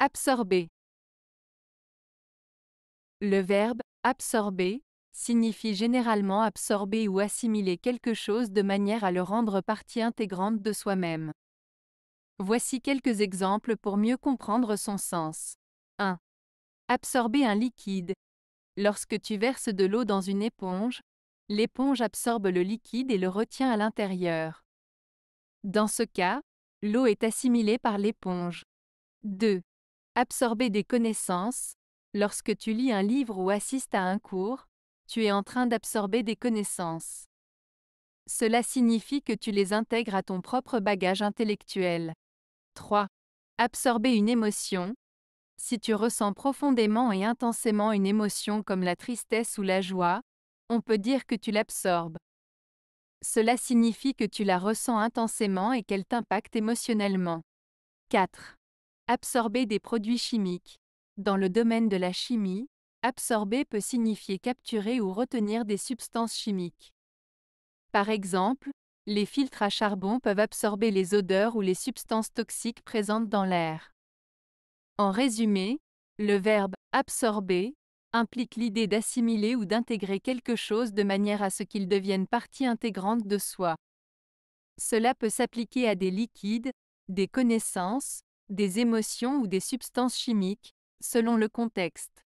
Absorber. Le verbe absorber signifie généralement absorber ou assimiler quelque chose de manière à le rendre partie intégrante de soi-même. Voici quelques exemples pour mieux comprendre son sens. 1. Absorber un liquide. Lorsque tu verses de l'eau dans une éponge, l'éponge absorbe le liquide et le retient à l'intérieur. Dans ce cas, l'eau est assimilée par l'éponge. 2 absorber des connaissances. Lorsque tu lis un livre ou assistes à un cours, tu es en train d'absorber des connaissances. Cela signifie que tu les intègres à ton propre bagage intellectuel. 3. Absorber une émotion. Si tu ressens profondément et intensément une émotion comme la tristesse ou la joie, on peut dire que tu l'absorbes. Cela signifie que tu la ressens intensément et qu'elle t'impacte émotionnellement. 4. Absorber des produits chimiques. Dans le domaine de la chimie, absorber peut signifier capturer ou retenir des substances chimiques. Par exemple, les filtres à charbon peuvent absorber les odeurs ou les substances toxiques présentes dans l'air. En résumé, le verbe absorber implique l'idée d'assimiler ou d'intégrer quelque chose de manière à ce qu'il devienne partie intégrante de soi. Cela peut s'appliquer à des liquides, des connaissances, des émotions ou des substances chimiques, selon le contexte.